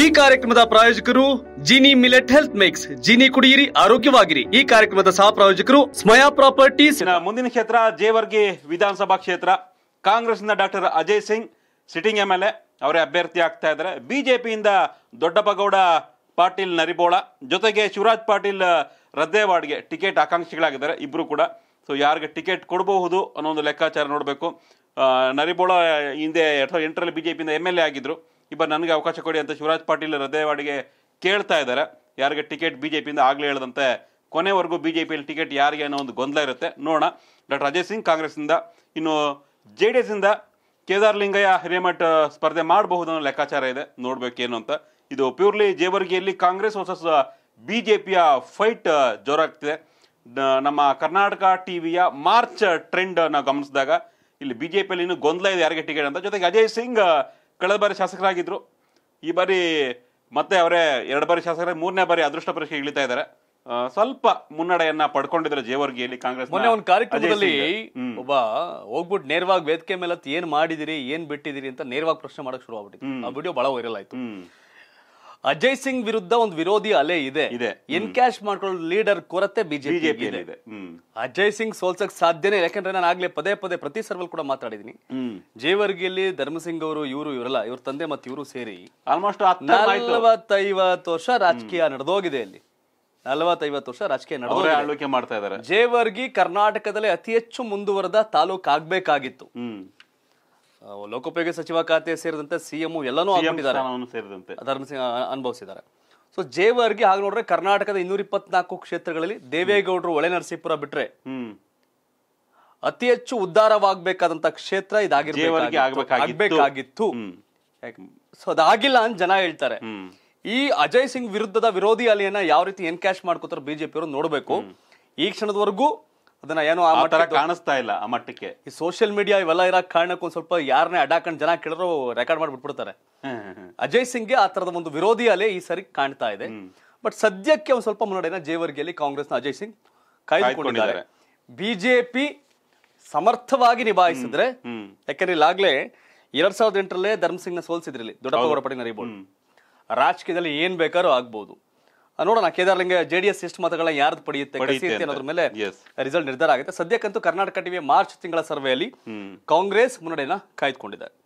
ಈ ಕಾರ್ಯಕ್ರಮದ ಪ್ರಾಯೋಜಕರು Gini millet health mix Gini ಕುಡಿಯಿರಿ ಆರೋಗ್ಯವಾಗಿರಿ ಈ ಕಾರ್ಯಕ್ರಮದ ಸಹ ಪ್ರಾಯೋಜಕರು ಸ್ಮಯಾ ಪ್ರಾಪರ್ಟೀಸ್ ಮುಂದಿನ ಕ್ಷೇತ್ರ ಜೇವರ್ಗಿ ವಿಧಾನಸಭಾ ಕ್ಷೇತ್ರ ಕಾಂಗ್ರೆಸ್ನ doctor Ajay Singh sitting M L A ಅವರೇ ಅಭ್ಯರ್ಥಿ ಆಗ್ತಾ ಇದ್ದಾರೆ ಬಿಜೆಪಿಯಿಂದ ದೊಡ್ಡಪ್ಪಗೌಡ ಪಾಟೀಲ್ ನರಿಬೋಳ ಜೊತೆಗೆ ಶಿವರಾಜ್ ಪಾಟೀಲ್ ರದ್ದೇವಾಡ್ಗೆ ಟಿಕೆಟ್ ಆಕಾಂಕ್ಷಿಗಳಾಗಿದ್ದಾರೆ ಇಬ್ಬರು ಕೂಡ ಸೊ ಯಾರಿಗೆ ಟಿಕೆಟ್ ಕೊಡಬಹುದು ಅನ್ನೋ ಒಂದು ಲೆಕ್ಕಾಚಾರ ನೋಡಬೇಕು ನರಿಬೋಳ ಹಿಂದೆ ಎರಡು ಸಾವಿರದ ಎಂಟರಲ್ಲಿ ಬಿಜೆಪಿಯಿಂದ ಎಮ್ ಎಲ್ ಎ ಆಗಿದ್ರು ಇಬ್ಬರು ನನಗೆ ಅವಕಾಶ ಕೊಡಿ ಅಂತ ಶಿವರಾಜ್ ಪಾಟೀಲ್ ಹೃದಯವಾಡಿಗೆ ಕೇಳ್ತಾ ಇದ್ದಾರೆ ಯಾರಿಗೆ ಟಿಕೆಟ್ ಬಿ ಜೆ ಪಿಯಿಂದ ಆಗಲೇ ಹೇಳದಂತೆ ಕೊನೆವರೆಗೂ ಬಿ ಜೆ ಪಿಯಲ್ಲಿ ಟಿಕೆಟ್ ಯಾರಿಗೆ ಅನ್ನೋ ಒಂದು ಗೊಂದಲ ಇರುತ್ತೆ ನೋಡೋಣ ಡಾಕ್ಟರ್ ಅಜಯ್ ಸಿಂಗ್ ಕಾಂಗ್ರೆಸ್ನಿಂದ ಇನ್ನು ಜೆ ಡಿ ಎಸ್ಸಿಂದ ಕೇದಾರ್ ಲಿಂಗಯ್ಯ ಹಿರೇಮಠ ಸ್ಪರ್ಧೆ ಮಾಡಬಹುದು ಅನ್ನೋ ಲೆಕ್ಕಾಚಾರ ಇದೆ ನೋಡಬೇಕೇನು ಅಂತ ಇದು ಪ್ಯೂರ್ಲಿ ಜೇವರ್ಗಿಯಲ್ಲಿ ಕಾಂಗ್ರೆಸ್ ವರ್ಸಸ್ ಬಿ ಜೆ ಪಿಯ ಫೈಟ್ ಜೋರಾಗ್ತಿದೆ ನಮ್ಮ ಕರ್ನಾಟಕ ಟಿ ವಿಯ ಮಾರ್ಚ್ ಟ್ರೆಂಡ್ ನಾವು ಗಮನಿಸಿದಾಗ ಇಲ್ಲಿ ಬಿ ಜೆ ಪಿಯಲ್ಲಿ ಇನ್ನೂ ಗೊಂದಲ ಇದೆ ಯಾರಿಗೆ ಟಿಕೆಟ್ ಅಂತ ಜೊತೆಗೆ ಅಜಯ್ ಸಿಂಗ್ ಕಳೆದ ಬಾರಿ ಶಾಸಕರಾಗಿದ್ದರು ಈ ಬಾರಿ ಮತ್ತೆ ಅವರೇ ಎರಡು ಬಾರಿ ಶಾಸಕರ ಮೂರನೇ ಬಾರಿ ಅದೃಷ್ಟ ಪರೀಕ್ಷೆ ಇಳಿತಾ ಇದ್ದಾರೆ ಸ್ವಲ್ಪ ಮುನ್ನಡೆಯನ್ನ ಪಡ್ಕೊಂಡಿದ್ರು ಜೇವರ್ಗಿಯಲ್ಲಿ ಕಾಂಗ್ರೆಸ್ ಮೊನ್ನೆ ಒಂದು ಕಾರ್ಯಕ್ರಮದಲ್ಲಿ ಒಬ್ಬ ಹೋಗ್ಬಿಟ್ಟು ನೇರವಾಗಿ ವೇದಿಕೆ ಮೇಲೆ ಏನ್ ಮಾಡಿದಿರಿ ಏನ್ ಬಿಟ್ಟಿದಿರಿ ಅಂತ ನೇರವಾಗಿ ಪ್ರಶ್ನೆ ಮಾಡಕ್ ಶುರು ಆಗ್ಬಿಟ್ಟಿದೆ ಆ ವಿಡಿಯೋ ಬಹಳ ವೈರಲ್ ಆಯ್ತು ಅಜಯ್ ಸಿಂಗ್ ವಿರುದ್ಧ ಒಂದು ವಿರೋಧಿ ಅಲೆ ಇದೆ ಇದೆ ಎನ್ ಕ್ಯಾಶ್ ಮಾಡ್ಕೊಳ್ಳೋ ಲೀಡರ್ ಕೊರತೆ ಬಿಜೆಪಿ ಇದೆ ಅಜಯ್ ಸಿಂಗ್ ಸೋಲ್ಸಕ್ ಸಾಧ್ಯನೇ ಯಾಕಂದ್ರೆ ನಾನು ಆಗ್ಲೇ ಪದೇ ಪದೇ ಪ್ರತಿ ಸರ್ವಲ್ ಕೂಡ ಮಾತಾಡಿದೀನಿ ಜೇವರ್ಗಿಯಲ್ಲಿ ಧರ್ಮಸಿಂಗ್ ಅವರು ಇವರು ಇವರಲ್ಲ ಇವ್ರ ತಂದೆ ಮತ್ತೆ ಇವರು ಸೇರಿ ಆಲ್ಮೋಸ್ಟ್ ನಲವತ್ತೈವತ್ತು ವರ್ಷ ರಾಜಕೀಯ ನಡೆದೋಗಿದೆ ಅಲ್ಲಿ ನಲವತ್ತೈವತ್ತು ವರ್ಷ ರಾಜಕೀಯ ನಡೆದ ಮಾಡ್ತಾ ಜೇವರ್ಗಿ ಕರ್ನಾಟಕದಲ್ಲಿ ಅತಿ ಹೆಚ್ಚು ಮುಂದುವರೆದ ತಾಲೂಕ್ ಆಗ್ಬೇಕಾಗಿತ್ತು ಲೋಕೋಪಯೋಗಿ ಸಚಿವ ಖಾತೆ ಸೇರಿದಂತೆ ಸಿಎಂ ಎಲ್ಲನೂ ಆಗಿದ್ದಾರೆ ಸೇರಿದಂತೆ ಅನುಭವಿಸಿದ್ದಾರೆ ಸೊ ಜೇವರ್ಗಿ ಹಾಗೆ ನೋಡ್ರೆ ಕರ್ನಾಟಕದ ಇನ್ನೂರ ಇಪ್ಪತ್ನಾಲ್ಕು ಕ್ಷೇತ್ರಗಳಲ್ಲಿ ದೇವೇಗೌಡರು ಒಳೆ ನರಸೀಪುರ ಬಿಟ್ರೆ ಅತಿ ಹೆಚ್ಚು ಉದ್ದಾರವಾಗಬೇಕಾದಂತ ಕ್ಷೇತ್ರ ಇದಾಗಿರ್ಬೇಕಾಗಿತ್ತು ಸೊ ಅದಾಗಿಲ್ಲ ಅಂತ ಜನ ಹೇಳ್ತಾರೆ ಈ ಅಜಯ್ ಸಿಂಗ್ ವಿರುದ್ಧದ ವಿರೋಧಿ ಅಲೆಯನ್ನ ಯಾವ ರೀತಿ ಎನ್ಕ್ಯಾಶ್ ಮಾಡ್ಕೋತಾರೆ ಅವರು ನೋಡಬೇಕು ಈ ಕ್ಷಣದವರೆಗೂ ಅದನ್ನ ಏನೋ ಆ ಮಟ್ಟ ಕಾಣಿಸ್ತಾ ಇಲ್ಲ ಆ ಮಟ್ಟಕ್ಕೆ ಈ ಸೋಷಿಯಲ್ ಮೀಡಿಯಾ ಇವೆಲ್ಲ ಇರೋ ಕಾರಣಕ್ಕೆ ಒಂದ್ ಸ್ವಲ್ಪ ಯಾರನ್ನೇ ಅಡಾಕಂಡ್ ಜನ ಕೇಳಿದ್ರು ರೆಕಾರ್ಡ್ ಮಾಡಿ ಬಿಟ್ಬಿಡ್ತಾರೆ ಅಜಯ್ ಸಿಂಗ್ಗೆ ಆ ತರದ ಒಂದು ವಿರೋಧಿ ಅಲೆ ಈ ಸರಿ ಕಾಣ್ತಾ ಇದೆ ಬಟ್ ಸದ್ಯಕ್ಕೆ ಒಂದ್ ಸ್ವಲ್ಪ ಮುನ್ನಡೆನ ಜೇವರ್ಗಿಯಲ್ಲಿ ಕಾಂಗ್ರೆಸ್ನ ಅಜಯ್ ಸಿಂಗ್ ಕಾಯ್ದುಕೊಂಡಿದ್ದಾರೆ ಬಿಜೆಪಿ ಸಮರ್ಥವಾಗಿ ನಿಭಾಯಿಸಿದ್ರೆ ಯಾಕಂದ್ರೆ ಇಲ್ಲಾಗ್ಲೆ ಎರಡ್ ಸಾವಿರದ ಎಂಟರಲ್ಲೇ ನ ಸೋಲ್ಸಿದ್ರಲ್ಲಿ ದೊಡ್ಡ ಗೊಡಪಡಿ ನರಿಬೋದು ರಾಜಕೀಯದಲ್ಲಿ ಏನ್ ಬೇಕಾದ್ರೂ ಆಗ್ಬಹುದು ನೋಡೋಣ ಕೇದಾರ್ಲಿಂಗ ಜೆಡಿಎಸ್ ಎಷ್ಟು ಮತಗಳನ್ನ ಯಾರು ಪಡೆಯುತ್ತೆ ಅನ್ನೋದ್ರ ಮೇಲೆ ರಿಸಲ್ಟ್ ನಿರ್ಧಾರ ಆಗುತ್ತೆ ಸದ್ಯಕ್ಕಂತೂ ಕರ್ನಾಟಕ ಟಿವಿ ಮಾರ್ಚ್ ತಿಂಗಳ ಸರ್ವೆಯಲ್ಲಿ ಕಾಂಗ್ರೆಸ್ ಮುನ್ನಡೆಯನ್ನ ಕಾಯ್ದುಕೊಂಡಿದೆ